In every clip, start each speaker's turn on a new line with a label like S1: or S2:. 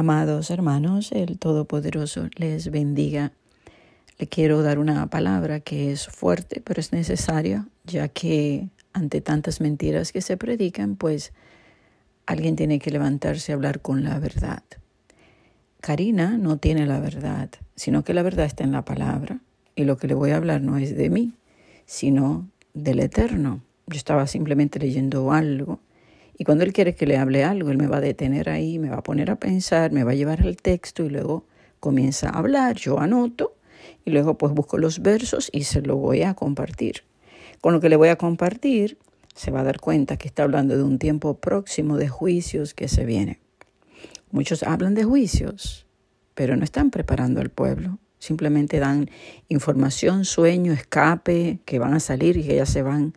S1: Amados hermanos, el Todopoderoso les bendiga. Le quiero dar una palabra que es fuerte, pero es necesaria, ya que ante tantas mentiras que se predican, pues alguien tiene que levantarse a hablar con la verdad. Karina no tiene la verdad, sino que la verdad está en la palabra, y lo que le voy a hablar no es de mí, sino del Eterno. Yo estaba simplemente leyendo algo y cuando Él quiere que le hable algo, Él me va a detener ahí, me va a poner a pensar, me va a llevar el texto y luego comienza a hablar, yo anoto y luego pues busco los versos y se lo voy a compartir. Con lo que le voy a compartir, se va a dar cuenta que está hablando de un tiempo próximo de juicios que se viene. Muchos hablan de juicios, pero no están preparando al pueblo. Simplemente dan información, sueño, escape, que van a salir y que ya se van.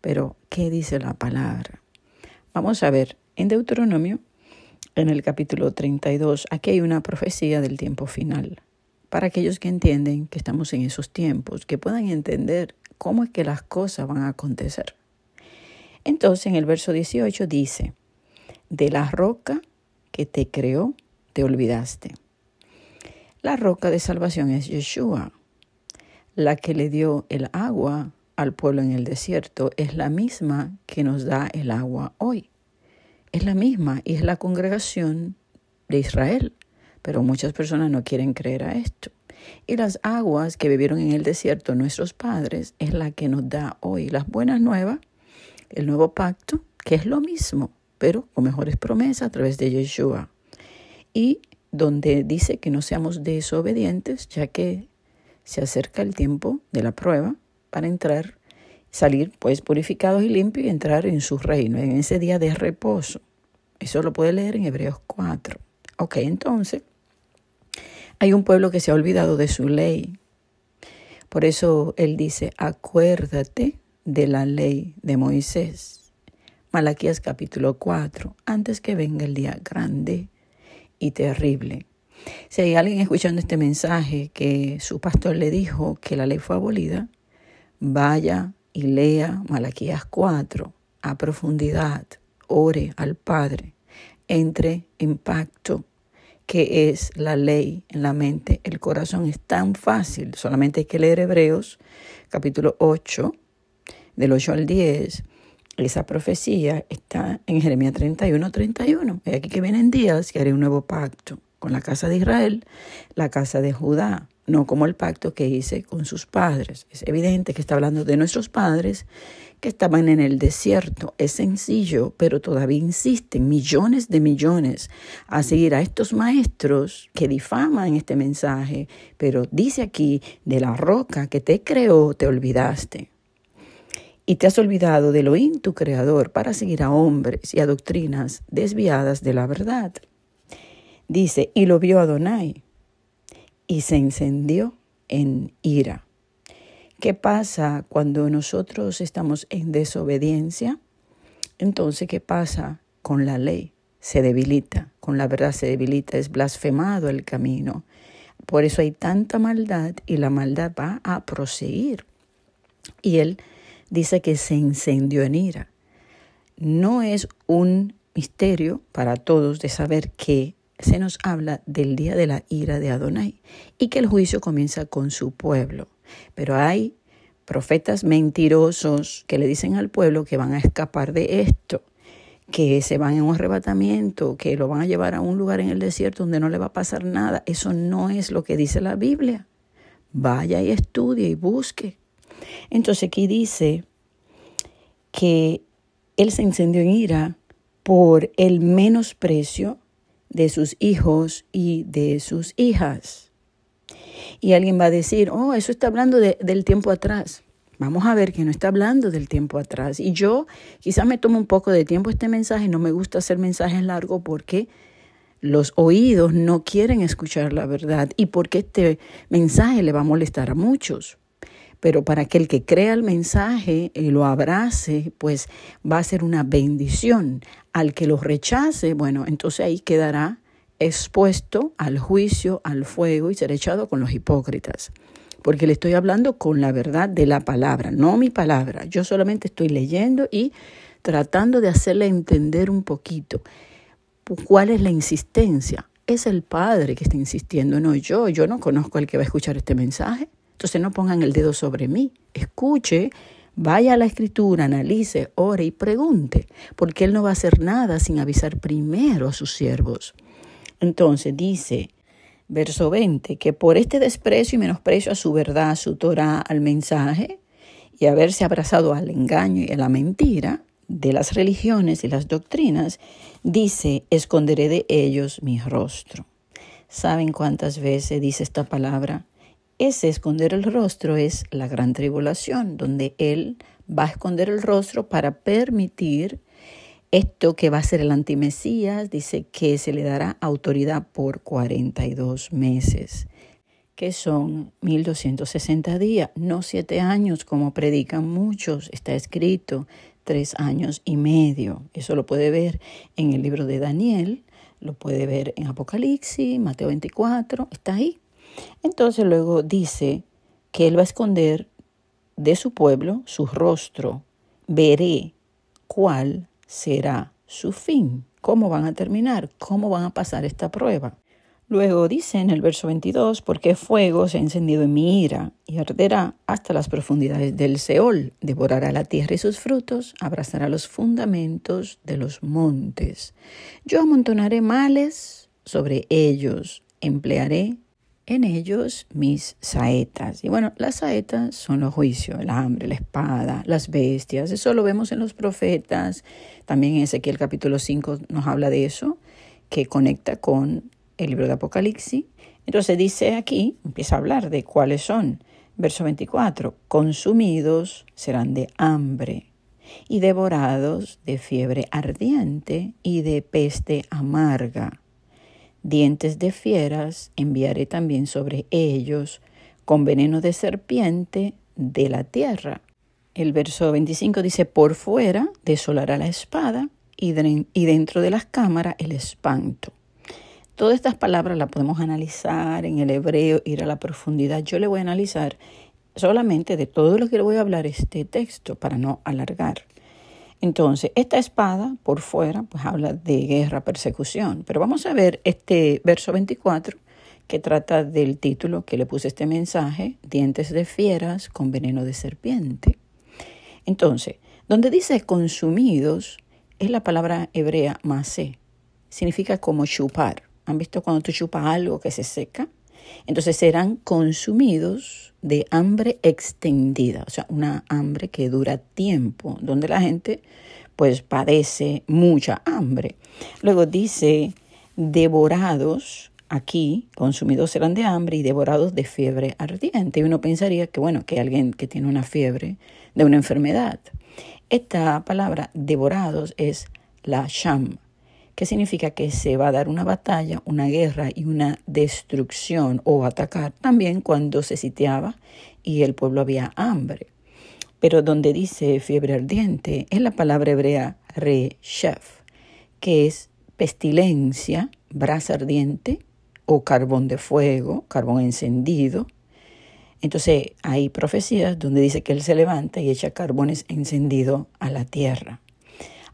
S1: Pero, ¿qué dice la palabra? Vamos a ver, en Deuteronomio, en el capítulo 32, aquí hay una profecía del tiempo final. Para aquellos que entienden que estamos en esos tiempos, que puedan entender cómo es que las cosas van a acontecer. Entonces, en el verso 18 dice, de la roca que te creó, te olvidaste. La roca de salvación es Yeshua, la que le dio el agua al pueblo en el desierto es la misma que nos da el agua hoy. Es la misma y es la congregación de Israel. Pero muchas personas no quieren creer a esto. Y las aguas que vivieron en el desierto nuestros padres es la que nos da hoy las buenas nuevas, el nuevo pacto, que es lo mismo, pero con mejores promesas a través de Yeshua. Y donde dice que no seamos desobedientes, ya que se acerca el tiempo de la prueba, para entrar, salir pues purificados y limpios y entrar en su reino, en ese día de reposo. Eso lo puede leer en Hebreos 4. Ok, entonces, hay un pueblo que se ha olvidado de su ley. Por eso él dice, acuérdate de la ley de Moisés. Malaquías capítulo 4, antes que venga el día grande y terrible. Si hay alguien escuchando este mensaje que su pastor le dijo que la ley fue abolida, Vaya y lea Malaquías 4 a profundidad, ore al Padre, entre en pacto, que es la ley en la mente, el corazón. Es tan fácil, solamente hay que leer Hebreos capítulo 8, del 8 al 10. Esa profecía está en Jeremías 31, 31. Y aquí que vienen días que haré un nuevo pacto con la casa de Israel, la casa de Judá no como el pacto que hice con sus padres. Es evidente que está hablando de nuestros padres que estaban en el desierto. Es sencillo, pero todavía insisten millones de millones a seguir a estos maestros que difaman este mensaje, pero dice aquí, de la roca que te creó, te olvidaste. Y te has olvidado de lo tu creador, para seguir a hombres y a doctrinas desviadas de la verdad. Dice, y lo vio Adonai y se encendió en ira. ¿Qué pasa cuando nosotros estamos en desobediencia? Entonces, ¿qué pasa con la ley? Se debilita, con la verdad se debilita, es blasfemado el camino. Por eso hay tanta maldad y la maldad va a proseguir. Y él dice que se encendió en ira. No es un misterio para todos de saber qué se nos habla del día de la ira de Adonai y que el juicio comienza con su pueblo. Pero hay profetas mentirosos que le dicen al pueblo que van a escapar de esto, que se van en un arrebatamiento, que lo van a llevar a un lugar en el desierto donde no le va a pasar nada. Eso no es lo que dice la Biblia. Vaya y estudie y busque. Entonces aquí dice que él se encendió en ira por el menosprecio de sus hijos y de sus hijas. Y alguien va a decir, oh, eso está hablando del tiempo atrás. Vamos a ver que no está hablando del tiempo atrás. Y yo quizás me tomo un poco de tiempo este mensaje, no me gusta hacer mensajes largos porque los oídos no quieren escuchar la verdad y porque este mensaje le va a molestar a muchos pero para aquel que crea el mensaje y eh, lo abrace, pues va a ser una bendición. Al que lo rechace, bueno, entonces ahí quedará expuesto al juicio, al fuego y será echado con los hipócritas. Porque le estoy hablando con la verdad de la palabra, no mi palabra. Yo solamente estoy leyendo y tratando de hacerle entender un poquito cuál es la insistencia. Es el Padre que está insistiendo, no yo. Yo no conozco al que va a escuchar este mensaje. Entonces no pongan el dedo sobre mí, escuche, vaya a la escritura, analice, ore y pregunte, porque Él no va a hacer nada sin avisar primero a sus siervos. Entonces dice, verso 20, que por este desprecio y menosprecio a su verdad, a su Torah, al mensaje, y haberse abrazado al engaño y a la mentira de las religiones y las doctrinas, dice, esconderé de ellos mi rostro. ¿Saben cuántas veces dice esta palabra? Ese esconder el rostro es la gran tribulación, donde Él va a esconder el rostro para permitir esto que va a ser el antimesías, dice que se le dará autoridad por 42 meses, que son 1260 días, no siete años como predican muchos, está escrito tres años y medio. Eso lo puede ver en el libro de Daniel, lo puede ver en Apocalipsis, Mateo 24, está ahí. Entonces luego dice que él va a esconder de su pueblo su rostro. Veré cuál será su fin, cómo van a terminar, cómo van a pasar esta prueba. Luego dice en el verso 22, porque fuego se ha encendido en mi ira y arderá hasta las profundidades del Seol, devorará la tierra y sus frutos, abrazará los fundamentos de los montes. Yo amontonaré males sobre ellos, emplearé en ellos mis saetas. Y bueno, las saetas son los juicios, el hambre, la espada, las bestias. Eso lo vemos en los profetas. También en Ezequiel capítulo 5 nos habla de eso, que conecta con el libro de Apocalipsis. Entonces dice aquí, empieza a hablar de cuáles son. Verso 24, consumidos serán de hambre y devorados de fiebre ardiente y de peste amarga. Dientes de fieras enviaré también sobre ellos, con veneno de serpiente de la tierra. El verso 25 dice, por fuera desolará la espada y, y dentro de las cámaras el espanto. Todas estas palabras las podemos analizar en el hebreo, ir a la profundidad. Yo le voy a analizar solamente de todo lo que le voy a hablar este texto para no alargar. Entonces, esta espada por fuera, pues habla de guerra, persecución. Pero vamos a ver este verso 24 que trata del título que le puse este mensaje, dientes de fieras con veneno de serpiente. Entonces, donde dice consumidos es la palabra hebrea masé, significa como chupar. ¿Han visto cuando tú chupas algo que se seca? Entonces serán consumidos de hambre extendida, o sea, una hambre que dura tiempo, donde la gente pues padece mucha hambre. Luego dice, devorados aquí, consumidos serán de hambre y devorados de fiebre ardiente. Y uno pensaría que, bueno, que alguien que tiene una fiebre de una enfermedad. Esta palabra, devorados, es la sham, que significa que se va a dar una batalla, una guerra y una destrucción o atacar también cuando se sitiaba y el pueblo había hambre. Pero donde dice fiebre ardiente es la palabra hebrea reshef, que es pestilencia, brasa ardiente o carbón de fuego, carbón encendido. Entonces hay profecías donde dice que Él se levanta y echa carbones encendidos a la tierra.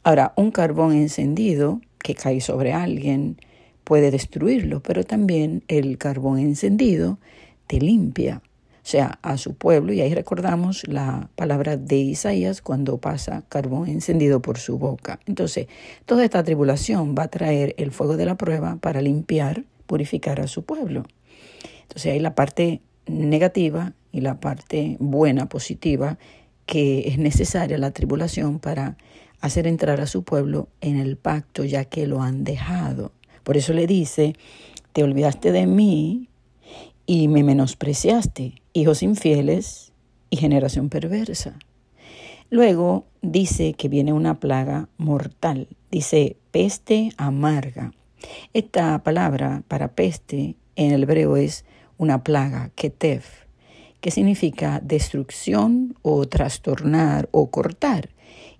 S1: Ahora, un carbón encendido que cae sobre alguien puede destruirlo, pero también el carbón encendido te limpia, o sea, a su pueblo. Y ahí recordamos la palabra de Isaías cuando pasa carbón encendido por su boca. Entonces, toda esta tribulación va a traer el fuego de la prueba para limpiar, purificar a su pueblo. Entonces, hay la parte negativa y la parte buena, positiva, que es necesaria la tribulación para hacer entrar a su pueblo en el pacto, ya que lo han dejado. Por eso le dice, te olvidaste de mí y me menospreciaste, hijos infieles y generación perversa. Luego dice que viene una plaga mortal, dice peste amarga. Esta palabra para peste en hebreo es una plaga, ketef, que significa destrucción o trastornar o cortar.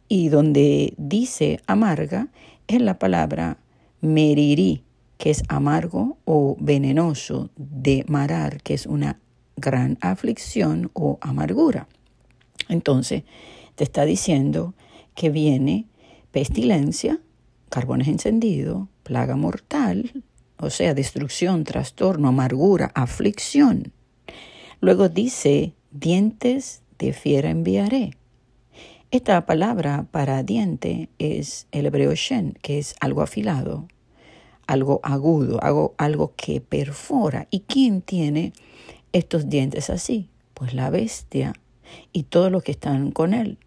S1: Y donde dice amarga es la palabra meriri, que es amargo o venenoso, de marar, que es una gran aflicción o amargura. Entonces, te está diciendo que viene pestilencia, carbones encendidos, plaga mortal, o sea, destrucción, trastorno, amargura, aflicción. Luego dice, dientes de fiera enviaré. Esta palabra para diente es el hebreo shen, que es algo afilado, algo agudo, algo, que perfora. ¿Y quién tiene estos dientes así? Pues la bestia y todos los que están con él.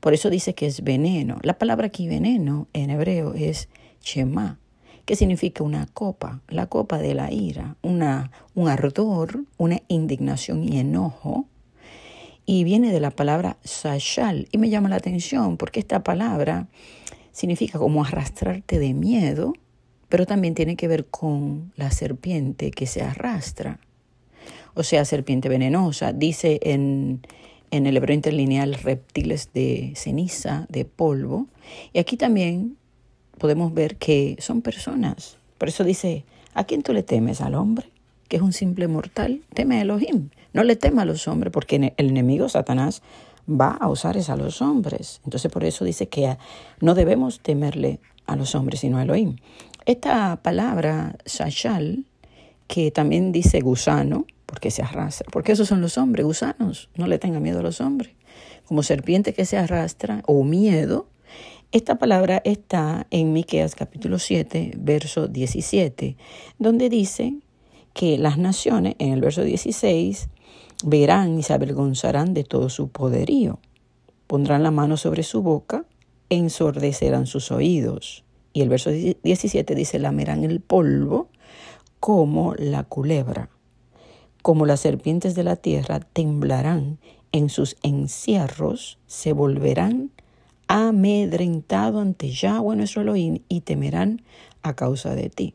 S1: Por eso dice que es veneno. La palabra aquí veneno en hebreo es shema, que significa una copa, la copa de la ira, una, un ardor, una indignación y enojo y viene de la palabra sayal. Y me llama la atención porque esta palabra significa como arrastrarte de miedo, pero también tiene que ver con la serpiente que se arrastra, o sea, serpiente venenosa. Dice en, en el hebreo interlineal reptiles de ceniza, de polvo. Y aquí también podemos ver que son personas. Por eso dice, ¿a quién tú le temes? ¿Al hombre? Que es un simple mortal. Teme a Elohim, no le tema a los hombres porque el enemigo Satanás va a usar es a los hombres. Entonces por eso dice que no debemos temerle a los hombres, sino a Elohim. Esta palabra, shashal, que también dice gusano, porque se arrastra, porque esos son los hombres, gusanos, no le tenga miedo a los hombres. Como serpiente que se arrastra o miedo, esta palabra está en Miqueas capítulo 7, verso 17, donde dice que las naciones, en el verso 16, verán y se avergonzarán de todo su poderío. Pondrán la mano sobre su boca, ensordecerán sus oídos. Y el verso 17 dice, lamerán el polvo como la culebra. Como las serpientes de la tierra temblarán en sus encierros, se volverán amedrentado ante Yahweh nuestro Elohim y temerán a causa de ti.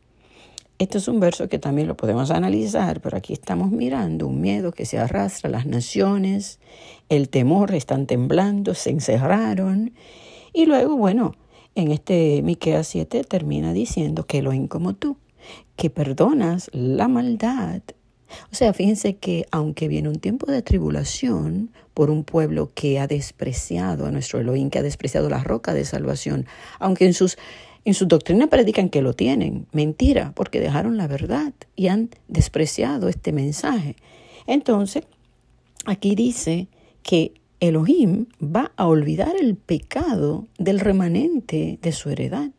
S1: Este es un verso que también lo podemos analizar, pero aquí estamos mirando un miedo que se arrastra a las naciones, el temor, están temblando, se encerraron. Y luego, bueno, en este Miqueas 7 termina diciendo que Elohim como tú, que perdonas la maldad. O sea, fíjense que aunque viene un tiempo de tribulación por un pueblo que ha despreciado a nuestro Elohim, que ha despreciado la roca de salvación, aunque en sus en su doctrina predican que lo tienen. Mentira, porque dejaron la verdad y han despreciado este mensaje. Entonces, aquí dice que Elohim va a olvidar el pecado del remanente de su heredad,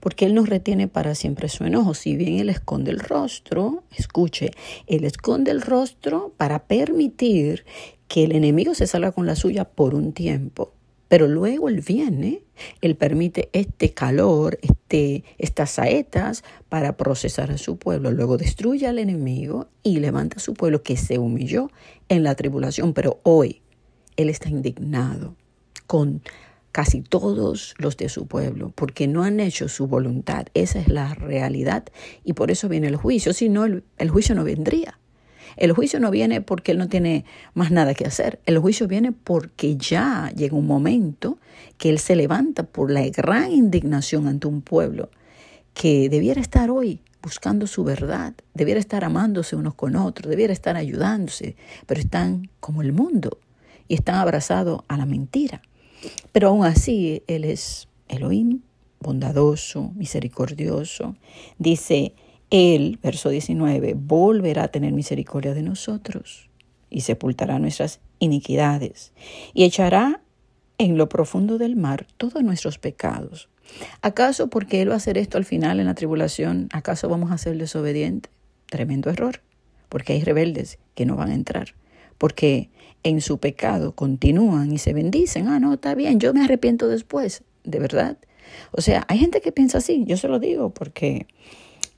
S1: porque Él nos retiene para siempre su enojo. Si bien Él esconde el rostro, escuche, Él esconde el rostro para permitir que el enemigo se salga con la suya por un tiempo. Pero luego Él viene, Él permite este calor, este, estas saetas para procesar a su pueblo. Luego destruye al enemigo y levanta a su pueblo que se humilló en la tribulación. Pero hoy Él está indignado con casi todos los de su pueblo, porque no han hecho su voluntad. Esa es la realidad y por eso viene el juicio. Si no, el juicio no vendría. El juicio no viene porque él no tiene más nada que hacer. El juicio viene porque ya llega un momento que él se levanta por la gran indignación ante un pueblo que debiera estar hoy buscando su verdad, debiera estar amándose unos con otros, debiera estar ayudándose, pero están como el mundo y están abrazados a la mentira. Pero aún así, Él es Elohim, bondadoso, misericordioso. Dice, él, verso 19, volverá a tener misericordia de nosotros y sepultará nuestras iniquidades y echará en lo profundo del mar todos nuestros pecados. ¿Acaso porque Él va a hacer esto al final en la tribulación, acaso vamos a ser desobedientes? Tremendo error, porque hay rebeldes que no van a entrar, porque en su pecado continúan y se bendicen. Ah, no, está bien, yo me arrepiento después, de verdad. O sea, hay gente que piensa así, yo se lo digo, porque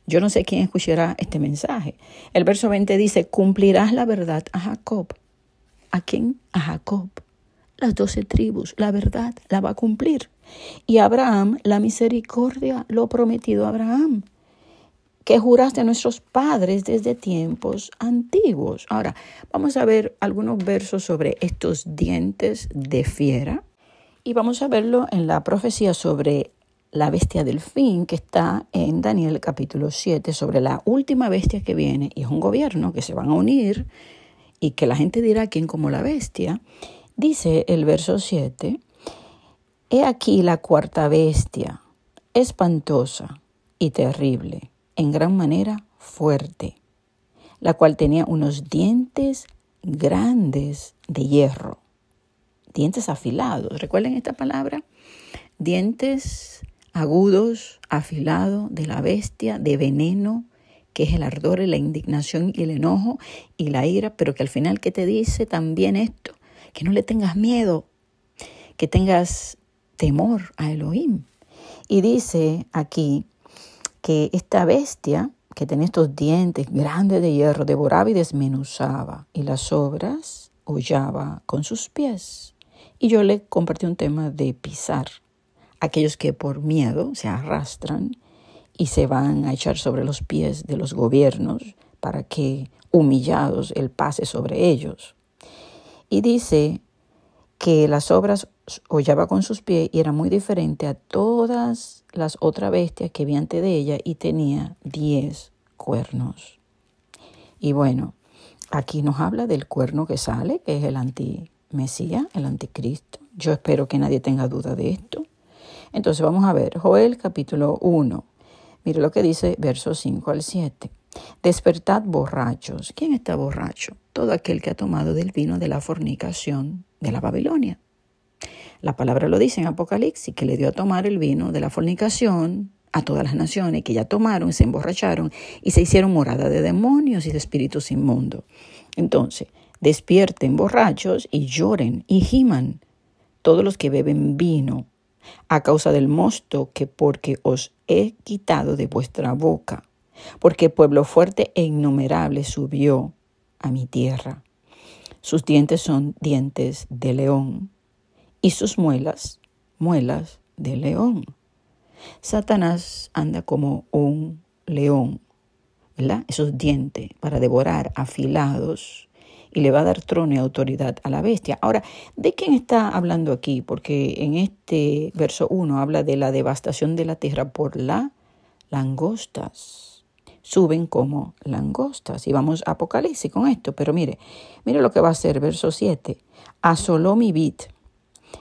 S1: yo no sé quién escuchará este mensaje. El verso 20 dice, cumplirás la verdad a Jacob. ¿A quién? A Jacob. Las doce tribus, la verdad la va a cumplir. Y Abraham, la misericordia, lo prometido a Abraham, que juraste a nuestros padres desde tiempos antiguos. Ahora, vamos a ver algunos versos sobre estos dientes de fiera y vamos a verlo en la profecía sobre la bestia del fin que está en Daniel capítulo 7 sobre la última bestia que viene y es un gobierno que se van a unir y que la gente dirá quién como la bestia, dice el verso 7, He aquí la cuarta bestia, espantosa y terrible, en gran manera fuerte, la cual tenía unos dientes grandes de hierro, dientes afilados. recuerden esta palabra? Dientes agudos, afilado, de la bestia, de veneno, que es el ardor y la indignación y el enojo y la ira, pero que al final que te dice también esto, que no le tengas miedo, que tengas temor a Elohim. Y dice aquí que esta bestia que tenía estos dientes grandes de hierro devoraba y desmenuzaba y las obras hollaba con sus pies. Y yo le compartí un tema de pisar aquellos que por miedo se arrastran y se van a echar sobre los pies de los gobiernos para que, humillados, Él pase sobre ellos. Y dice que las obras hollaba con sus pies y era muy diferente a todas las otras bestias que vi ante de ella y tenía diez cuernos. Y bueno, aquí nos habla del cuerno que sale, que es el antimesía, el anticristo. Yo espero que nadie tenga duda de esto. Entonces vamos a ver Joel capítulo 1. Mire lo que dice versos 5 al 7. Despertad borrachos. ¿Quién está borracho? Todo aquel que ha tomado del vino de la fornicación de la Babilonia. La palabra lo dice en Apocalipsis, que le dio a tomar el vino de la fornicación a todas las naciones que ya tomaron, y se emborracharon y se hicieron morada de demonios y de espíritus inmundos. Entonces, despierten borrachos y lloren y giman todos los que beben vino a causa del mosto que porque os he quitado de vuestra boca, porque pueblo fuerte e innumerable subió a mi tierra. Sus dientes son dientes de león y sus muelas, muelas de león. Satanás anda como un león, ¿verdad? Esos dientes para devorar afilados y le va a dar trono y autoridad a la bestia. Ahora, ¿de quién está hablando aquí? Porque en este verso 1 habla de la devastación de la tierra por las langostas. Suben como langostas. Y vamos a Apocalipsis con esto. Pero mire, mire lo que va a hacer, verso 7. Asoló mi vid,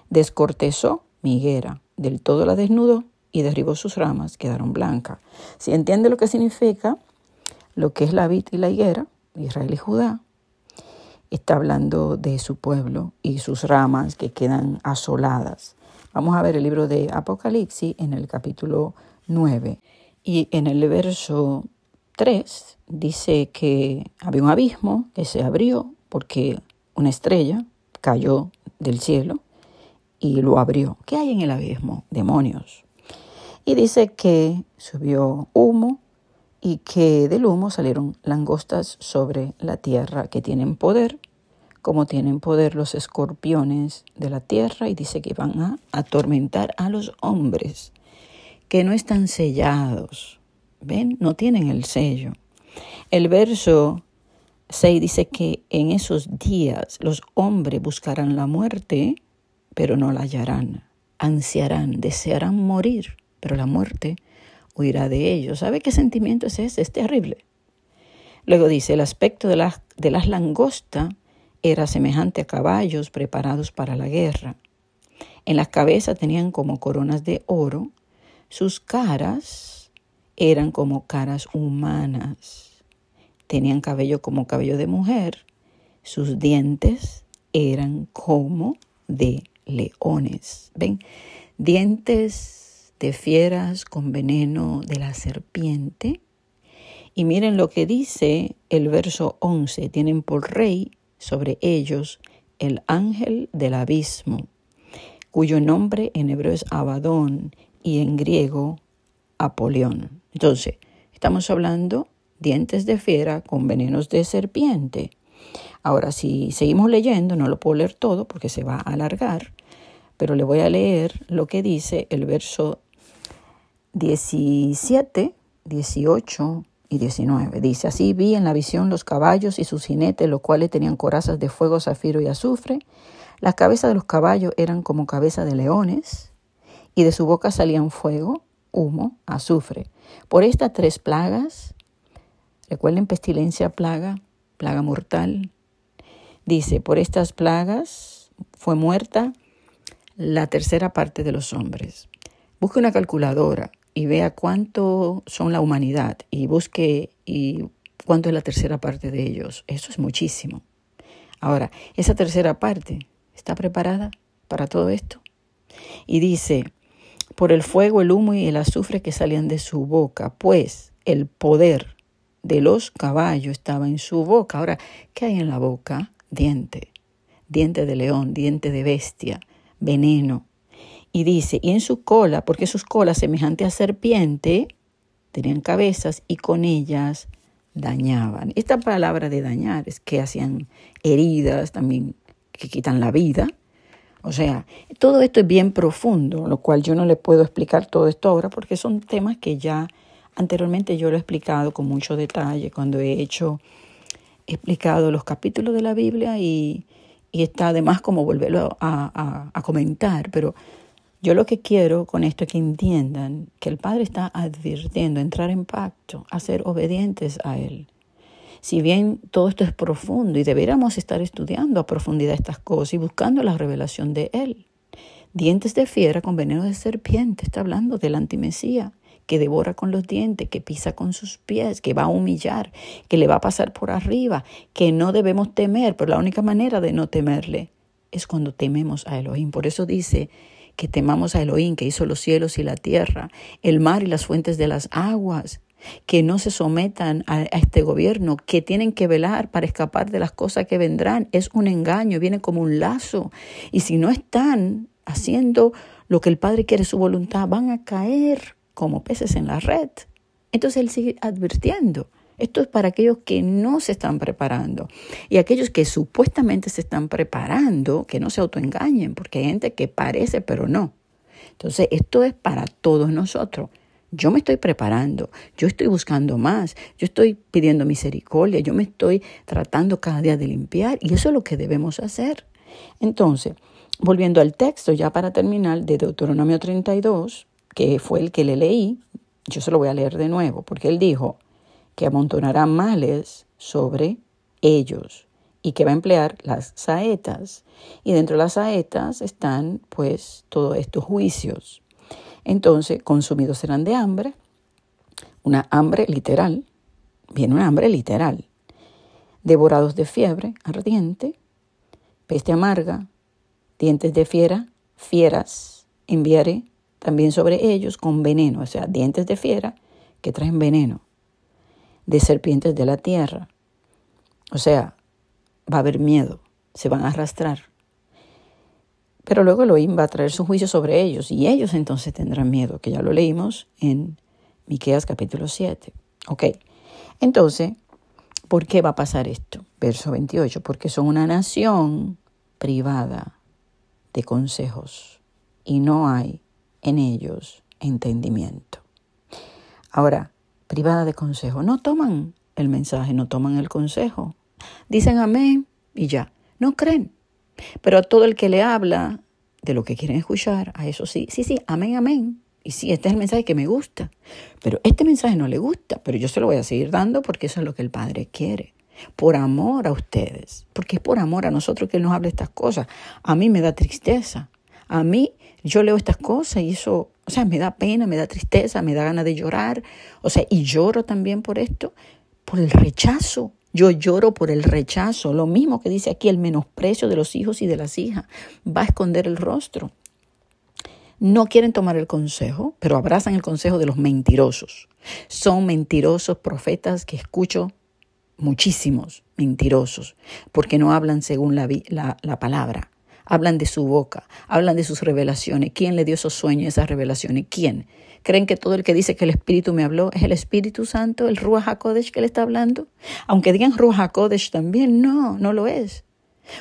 S1: descortezó mi higuera, del todo la desnudó y derribó sus ramas, quedaron blancas. Si entiende lo que significa, lo que es la vid y la higuera, Israel y Judá, está hablando de su pueblo y sus ramas que quedan asoladas. Vamos a ver el libro de Apocalipsis en el capítulo 9 y en el verso 3 dice que había un abismo que se abrió porque una estrella cayó del cielo y lo abrió. ¿Qué hay en el abismo? Demonios. Y dice que subió humo y que del humo salieron langostas sobre la tierra que tienen poder, como tienen poder los escorpiones de la tierra, y dice que van a atormentar a los hombres que no están sellados, ¿ven? No tienen el sello. El verso 6 dice que en esos días los hombres buscarán la muerte, pero no la hallarán, ansiarán, desearán morir, pero la muerte huirá de ellos. ¿Sabe qué sentimiento es ese? Es terrible. Luego dice, el aspecto de, de las langostas era semejante a caballos preparados para la guerra. En las cabezas tenían como coronas de oro, sus caras eran como caras humanas, tenían cabello como cabello de mujer, sus dientes eran como de leones. ¿Ven? Dientes de fieras con veneno de la serpiente. Y miren lo que dice el verso 11, tienen por rey sobre ellos el ángel del abismo, cuyo nombre en hebreo es Abadón y en griego Apolión. Entonces, estamos hablando dientes de fiera con venenos de serpiente. Ahora, si seguimos leyendo, no lo puedo leer todo porque se va a alargar, pero le voy a leer lo que dice el verso 17, 18 y 19. Dice, así vi en la visión los caballos y sus jinetes, los cuales tenían corazas de fuego, zafiro y azufre. Las cabezas de los caballos eran como cabezas de leones, y de su boca salían fuego, humo, azufre. Por estas tres plagas, recuerden pestilencia, plaga, plaga mortal. Dice, por estas plagas fue muerta la tercera parte de los hombres. Busque una calculadora y vea cuánto son la humanidad y busque y cuánto es la tercera parte de ellos. Eso es muchísimo. Ahora, esa tercera parte está preparada para todo esto. Y dice, por el fuego, el humo y el azufre que salían de su boca, pues el poder de los caballos estaba en su boca. Ahora, ¿qué hay en la boca? Diente, diente de león, diente de bestia, veneno, y dice, y en su cola, porque sus colas semejante a serpiente, tenían cabezas y con ellas dañaban. Esta palabra de dañar es que hacían heridas también que quitan la vida. O sea, todo esto es bien profundo, lo cual yo no le puedo explicar todo esto ahora porque son temas que ya anteriormente yo lo he explicado con mucho detalle cuando he hecho, explicado los capítulos de la Biblia y, y está además como volverlo a comentar, pero yo lo que quiero con esto es que entiendan que el Padre está advirtiendo, entrar en pacto, a ser obedientes a Él. Si bien todo esto es profundo y deberíamos estar estudiando a profundidad estas cosas y buscando la revelación de Él. Dientes de fiera con veneno de serpiente, está hablando del antimesía, que devora con los dientes, que pisa con sus pies, que va a humillar, que le va a pasar por arriba, que no debemos temer, pero la única manera de no temerle es cuando tememos a Elohim. Por eso dice que temamos a Elohim, que hizo los cielos y la tierra, el mar y las fuentes de las aguas, que no se sometan a, este gobierno, que tienen que velar para escapar de las cosas que vendrán. Es un engaño, viene como un lazo. Y si no están haciendo lo que el Padre quiere, su voluntad, van a caer como peces en la red. Entonces Él sigue advirtiendo. Esto es para aquellos que no se están preparando y aquellos que supuestamente se están preparando, que no se autoengañen, porque hay gente que parece pero no. Entonces, esto es para todos nosotros. Yo me estoy preparando, yo estoy buscando más, yo estoy pidiendo misericordia, yo me estoy tratando cada día de limpiar y eso es lo que debemos hacer. Entonces, volviendo al texto, ya para terminar, de Deuteronomio 32, que fue el que le leí, yo se lo voy a leer de nuevo, porque él dijo, que amontonará males sobre ellos y que va a emplear las saetas. Y dentro de las saetas están pues todos estos juicios. Entonces, consumidos serán de hambre, una hambre literal, viene una hambre literal, devorados de fiebre ardiente, peste amarga, dientes de fiera, fieras, enviaré también sobre ellos con veneno, o sea, dientes de fiera que traen veneno de serpientes de la tierra. O sea, va a haber miedo, se van a arrastrar. Pero luego Elohim va a traer su juicio sobre ellos y ellos entonces tendrán miedo, que ya lo leímos en Miqueas capítulo 7. Ok, entonces, ¿por qué va a pasar esto? Verso 28, porque son una nación privada de consejos y no hay en ellos entendimiento. Ahora, privada de consejo. No toman el mensaje, no toman el consejo. Dicen amén y ya. No creen. Pero a todo el que le habla de lo que quieren escuchar, a eso sí, sí, sí, amén, amén. Y sí, este es el mensaje que me gusta. Pero este mensaje no le gusta, pero yo se lo voy a seguir dando porque eso es lo que el Padre quiere. Por amor a ustedes, porque es por amor a nosotros que Él nos habla estas cosas. A mí me da tristeza. A mí yo leo estas cosas y eso o sea, me da pena, me da tristeza, me da ganas de llorar. O sea, y lloro también por esto, por el rechazo. Yo lloro por el rechazo. Lo mismo que dice aquí, el menosprecio de los hijos y de las hijas. Va a esconder el rostro. No quieren tomar el consejo, pero abrazan el consejo de los mentirosos. Son mentirosos profetas que escucho muchísimos mentirosos, porque no hablan según la, la palabra hablan de su boca, hablan de sus revelaciones. ¿Quién le dio esos sueños, esas revelaciones? ¿Quién? ¿Creen que todo el que dice que el Espíritu me habló es el Espíritu Santo, el Ruach HaKodesh que le está hablando? Aunque digan Ruach HaKodesh también, no, no lo es.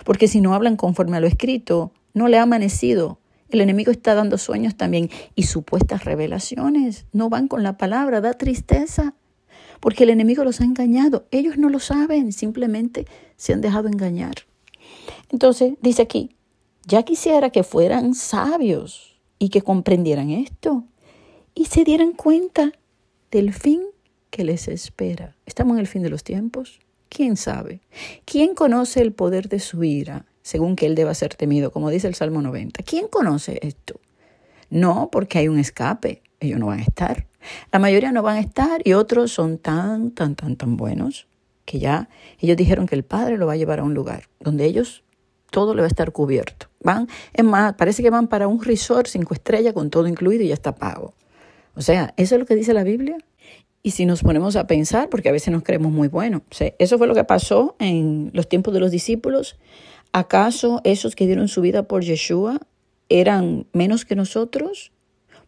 S1: Porque si no hablan conforme a lo escrito, no le ha amanecido. El enemigo está dando sueños también y supuestas revelaciones. No van con la palabra, da tristeza. Porque el enemigo los ha engañado. Ellos no lo saben, simplemente se han dejado engañar. Entonces, dice aquí, ya quisiera que fueran sabios y que comprendieran esto y se dieran cuenta del fin que les espera. ¿Estamos en el fin de los tiempos? ¿Quién sabe? ¿Quién conoce el poder de su ira, según que él deba ser temido, como dice el Salmo 90? ¿Quién conoce esto? No, porque hay un escape. Ellos no van a estar. La mayoría no van a estar y otros son tan, tan, tan, tan buenos que ya ellos dijeron que el Padre lo va a llevar a un lugar donde ellos todo le va a estar cubierto. Van, es más, parece que van para un resort cinco estrella con todo incluido y ya está pago. O sea, ¿eso es lo que dice la Biblia? Y si nos ponemos a pensar, porque a veces nos creemos muy buenos, eso fue lo que pasó en los tiempos de los discípulos. ¿Acaso esos que dieron su vida por Yeshua eran menos que nosotros?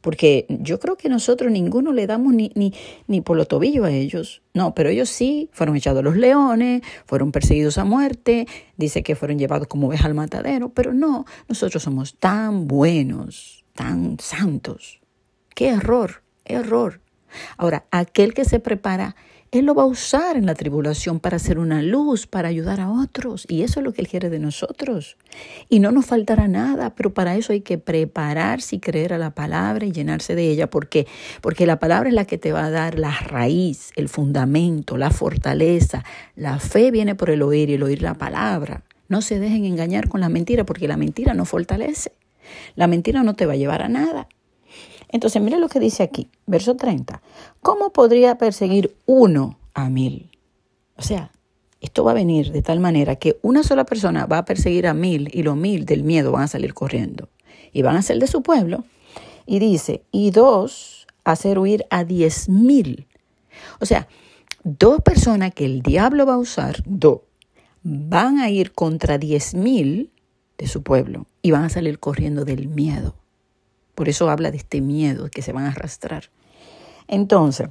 S1: porque yo creo que nosotros ninguno le damos ni, ni, ni por los tobillos a ellos. No, pero ellos sí fueron echados a los leones, fueron perseguidos a muerte, dice que fueron llevados como ovejas al matadero, pero no, nosotros somos tan buenos, tan santos. ¡Qué error! Error. Ahora, aquel que se prepara, Él lo va a usar en la tribulación para ser una luz, para ayudar a otros. Y eso es lo que Él quiere de nosotros. Y no nos faltará nada, pero para eso hay que prepararse y creer a la palabra y llenarse de ella. ¿Por qué? Porque la palabra es la que te va a dar la raíz, el fundamento, la fortaleza. La fe viene por el oír y el oír la palabra. No se dejen engañar con la mentira, porque la mentira no fortalece. La mentira no te va a llevar a nada. Entonces, mire lo que dice aquí, verso 30. ¿Cómo podría perseguir uno a mil? O sea, esto va a venir de tal manera que una sola persona va a perseguir a mil y los mil del miedo van a salir corriendo y van a ser de su pueblo. Y dice, y dos, hacer huir a diez mil. O sea, dos personas que el diablo va a usar, dos, van a ir contra diez mil de su pueblo y van a salir corriendo del miedo. Por eso habla de este miedo que se van a arrastrar. Entonces,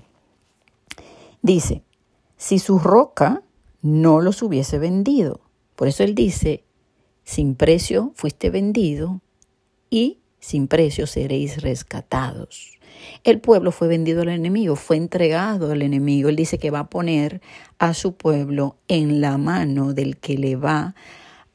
S1: dice, si su roca no los hubiese vendido. Por eso él dice, sin precio fuiste vendido y sin precio seréis rescatados. El pueblo fue vendido al enemigo, fue entregado al enemigo. Él dice que va a poner a su pueblo en la mano del que le va a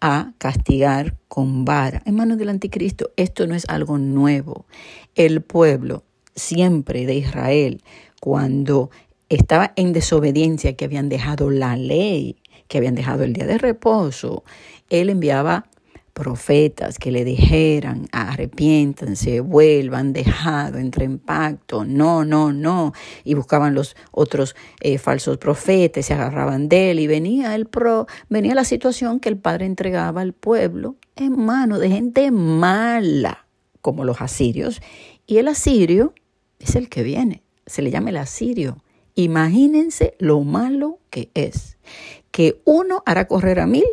S1: a castigar con vara en manos del anticristo. Esto no es algo nuevo. El pueblo siempre de Israel, cuando estaba en desobediencia, que habían dejado la ley, que habían dejado el día de reposo, él enviaba profetas que le dijeran, arrepiéntanse, vuelvan, dejado, entre en pacto, no, no, no. Y buscaban los otros eh, falsos profetas, se agarraban de él y venía, el pro, venía la situación que el padre entregaba al pueblo en manos de gente mala, como los asirios. Y el asirio es el que viene, se le llama el asirio. Imagínense lo malo que es, que uno hará correr a mil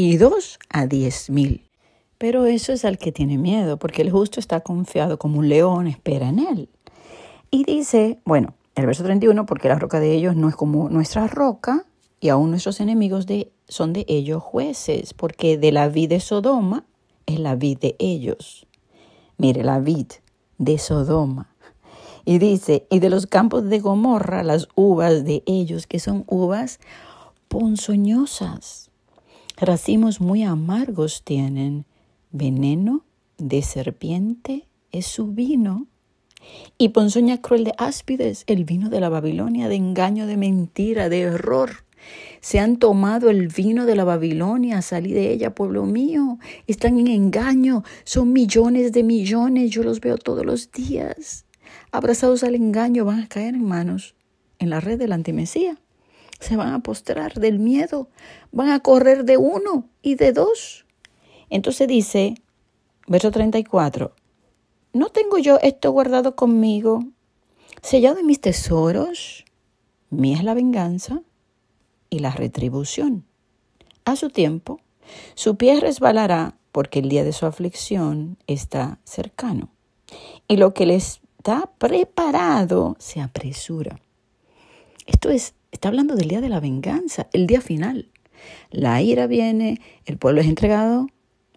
S1: y dos a diez mil. Pero eso es al que tiene miedo, porque el justo está confiado como un león, espera en él. Y dice, bueno, el verso 31, porque la roca de ellos no es como nuestra roca, y aún nuestros enemigos de, son de ellos jueces, porque de la vid de Sodoma es la vid de ellos. Mire, la vid de Sodoma. Y dice, y de los campos de Gomorra las uvas de ellos, que son uvas ponzoñosas. Racimos muy amargos tienen, veneno de serpiente es su vino. Y ponzoña cruel de áspides, el vino de la Babilonia, de engaño, de mentira, de error. Se han tomado el vino de la Babilonia, salí de ella, pueblo mío. Están en engaño, son millones de millones, yo los veo todos los días. Abrazados al engaño van a caer, en manos en la red del antimesía se van a postrar del miedo, van a correr de uno y de dos. Entonces dice, verso 34, ¿no tengo yo esto guardado conmigo, sellado en mis tesoros? Mía es la venganza y la retribución. A su tiempo, su pie resbalará porque el día de su aflicción está cercano. Y lo que le está preparado se apresura. Esto es Está hablando del día de la venganza, el día final. La ira viene, el pueblo es entregado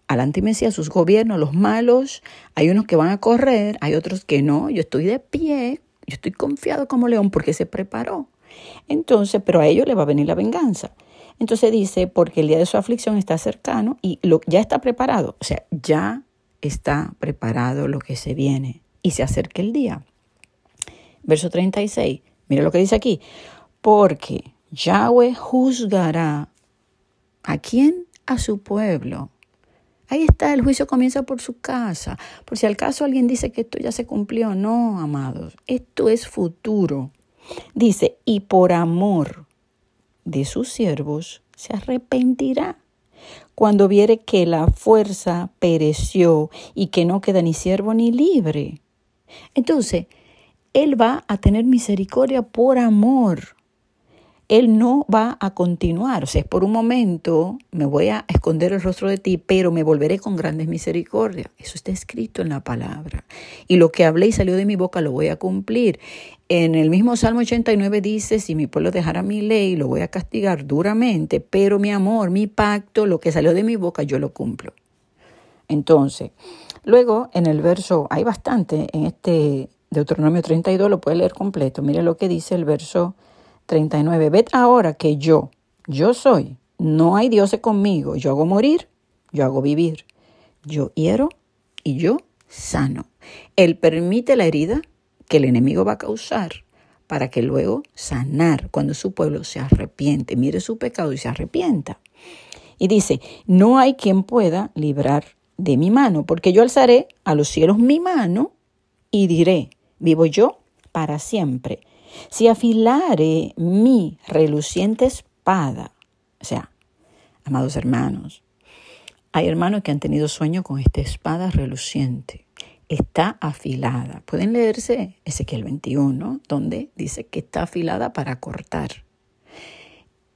S1: al a sus gobiernos, los malos. Hay unos que van a correr, hay otros que no. Yo estoy de pie, yo estoy confiado como león porque se preparó. Entonces, pero a ellos le va a venir la venganza. Entonces dice, porque el día de su aflicción está cercano y ya está preparado. O sea, ya está preparado lo que se viene y se acerca el día. Verso 36, mira lo que dice aquí porque Yahweh juzgará a quién? A su pueblo. Ahí está, el juicio comienza por su casa. Por si al caso alguien dice que esto ya se cumplió, no, amados, esto es futuro. Dice, y por amor de sus siervos se arrepentirá cuando viere que la fuerza pereció y que no queda ni siervo ni libre. Entonces, Él va a tener misericordia por amor él no va a continuar. O sea, es por un momento me voy a esconder el rostro de ti, pero me volveré con grandes misericordias. Eso está escrito en la palabra. Y lo que hablé y salió de mi boca lo voy a cumplir. En el mismo Salmo 89 dice, si mi pueblo dejara mi ley, lo voy a castigar duramente, pero mi amor, mi pacto, lo que salió de mi boca, yo lo cumplo. Entonces, luego en el verso, hay bastante en este Deuteronomio 32, lo puede leer completo. Mire lo que dice el verso 39. Ved ahora que yo, yo soy, no hay dioses conmigo. Yo hago morir, yo hago vivir. Yo hiero y yo sano. Él permite la herida que el enemigo va a causar para que luego sanar cuando su pueblo se arrepiente, mire su pecado y se arrepienta. Y dice, no hay quien pueda librar de mi mano, porque yo alzaré a los cielos mi mano y diré, vivo yo para siempre si afilare mi reluciente espada, o sea, amados hermanos, hay hermanos que han tenido sueño con esta espada reluciente. Está afilada. Pueden leerse Ezequiel 21, donde dice que está afilada para cortar.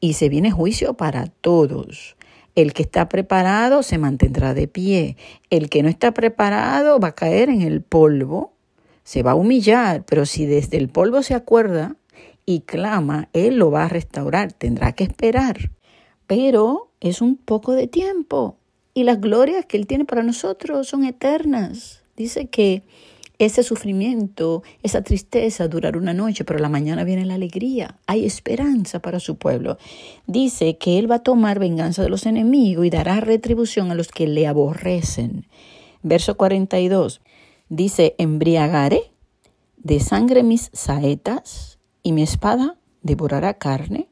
S1: Y se viene juicio para todos. El que está preparado se mantendrá de pie. El que no está preparado va a caer en el polvo se va a humillar, pero si desde el polvo se acuerda y clama, Él lo va a restaurar, tendrá que esperar. Pero es un poco de tiempo y las glorias que Él tiene para nosotros son eternas. Dice que ese sufrimiento, esa tristeza durará una noche, pero la mañana viene la alegría. Hay esperanza para su pueblo. Dice que Él va a tomar venganza de los enemigos y dará retribución a los que le aborrecen. Verso 42. Dice, embriagaré de sangre mis saetas y mi espada devorará carne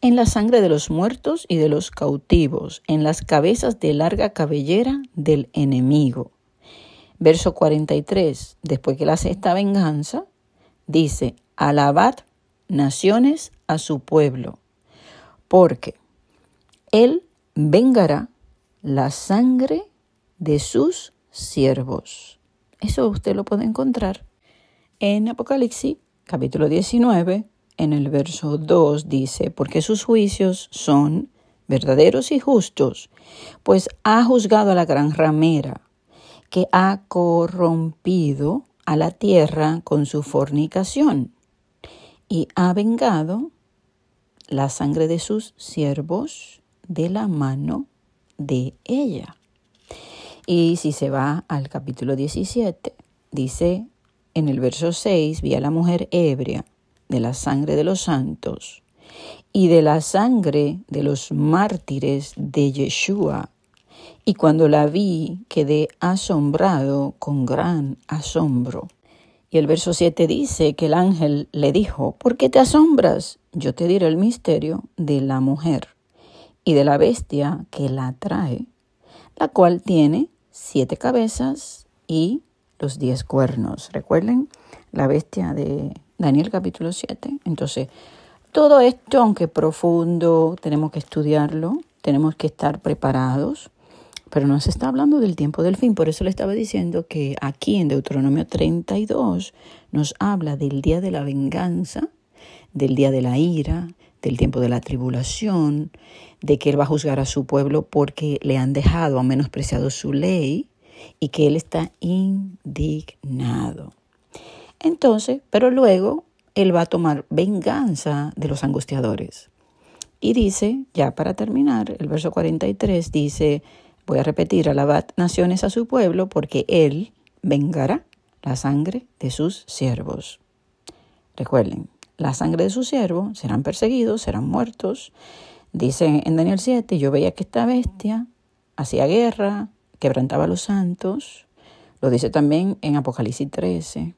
S1: en la sangre de los muertos y de los cautivos, en las cabezas de larga cabellera del enemigo. Verso 43, después que él hace esta venganza, dice, alabad naciones a su pueblo, porque él vengará la sangre de sus siervos. Eso usted lo puede encontrar en Apocalipsis capítulo 19, en el verso 2 dice, porque sus juicios son verdaderos y justos, pues ha juzgado a la gran ramera, que ha corrompido a la tierra con su fornicación, y ha vengado la sangre de sus siervos de la mano de ella. Y si se va al capítulo 17, dice en el verso 6, vi a la mujer ebria de la sangre de los santos y de la sangre de los mártires de Yeshua. Y cuando la vi, quedé asombrado con gran asombro. Y el verso 7 dice que el ángel le dijo, ¿por qué te asombras? Yo te diré el misterio de la mujer y de la bestia que la trae, la cual tiene siete cabezas y los diez cuernos. Recuerden la bestia de Daniel capítulo 7. Entonces, todo esto, aunque profundo, tenemos que estudiarlo, tenemos que estar preparados, pero no se está hablando del tiempo del fin. Por eso le estaba diciendo que aquí en Deuteronomio 32 nos habla del día de la venganza, del día de la ira, del tiempo de la tribulación, de que Él va a juzgar a su pueblo porque le han dejado, a menospreciado su ley y que Él está indignado. Entonces, pero luego Él va a tomar venganza de los angustiadores. Y dice, ya para terminar, el verso 43 dice, voy a repetir, alabad naciones a su pueblo porque Él vengará la sangre de sus siervos. Recuerden, la sangre de su siervo, serán perseguidos, serán muertos. Dice en Daniel 7, yo veía que esta bestia hacía guerra, quebrantaba a los santos. Lo dice también en Apocalipsis 13.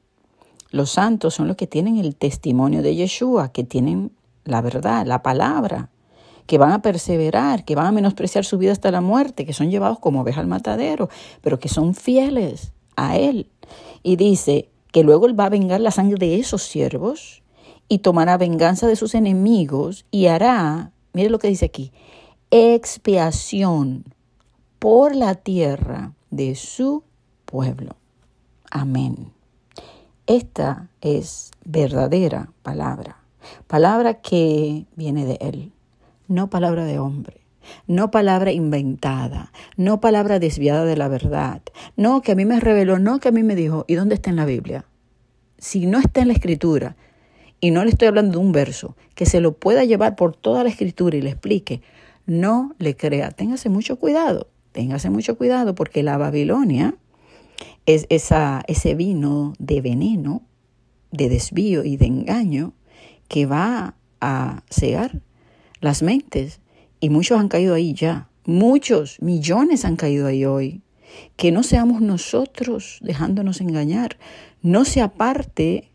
S1: Los santos son los que tienen el testimonio de Yeshua, que tienen la verdad, la palabra, que van a perseverar, que van a menospreciar su vida hasta la muerte, que son llevados como ovejas al matadero, pero que son fieles a Él. Y dice que luego Él va a vengar la sangre de esos siervos y tomará venganza de sus enemigos y hará, mire lo que dice aquí, expiación por la tierra de su pueblo. Amén. Esta es verdadera palabra, palabra que viene de Él, no palabra de hombre, no palabra inventada, no palabra desviada de la verdad, no que a mí me reveló, no que a mí me dijo, ¿y dónde está en la Biblia? Si no está en la Escritura, y no le estoy hablando de un verso, que se lo pueda llevar por toda la escritura y le explique, no le crea. Téngase mucho cuidado, téngase mucho cuidado porque la Babilonia es esa, ese vino de veneno, de desvío y de engaño que va a cegar las mentes. Y muchos han caído ahí ya, muchos, millones han caído ahí hoy. Que no seamos nosotros dejándonos engañar, no se aparte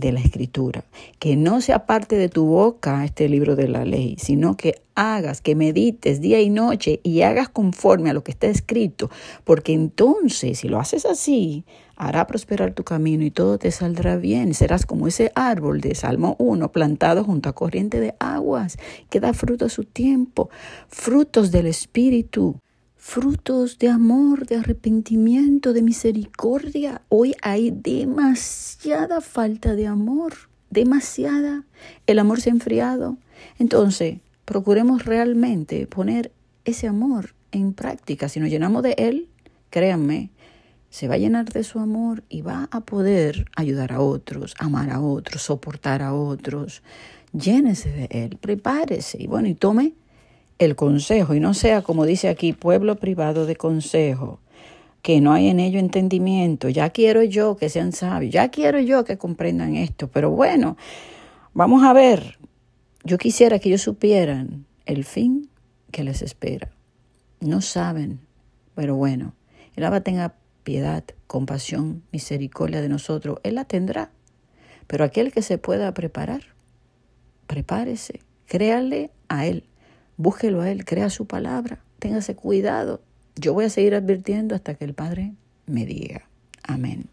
S1: de la escritura, que no sea parte de tu boca este libro de la ley, sino que hagas, que medites día y noche y hagas conforme a lo que está escrito, porque entonces si lo haces así, hará prosperar tu camino y todo te saldrá bien. Serás como ese árbol de Salmo 1, plantado junto a corriente de aguas, que da fruto a su tiempo, frutos del Espíritu frutos de amor, de arrepentimiento, de misericordia. Hoy hay demasiada falta de amor, demasiada. El amor se ha enfriado. Entonces, procuremos realmente poner ese amor en práctica. Si nos llenamos de él, créanme, se va a llenar de su amor y va a poder ayudar a otros, amar a otros, soportar a otros. Llénese de él, prepárese y bueno, y tome el consejo y no sea, como dice aquí, pueblo privado de consejo, que no hay en ello entendimiento. Ya quiero yo que sean sabios, ya quiero yo que comprendan esto, pero bueno, vamos a ver. Yo quisiera que ellos supieran el fin que les espera. No saben, pero bueno, el Abba tenga piedad, compasión, misericordia de nosotros, Él la tendrá. Pero aquel que se pueda preparar, prepárese, créale a Él Búsquelo a Él, crea su palabra, téngase cuidado. Yo voy a seguir advirtiendo hasta que el Padre me diga. Amén.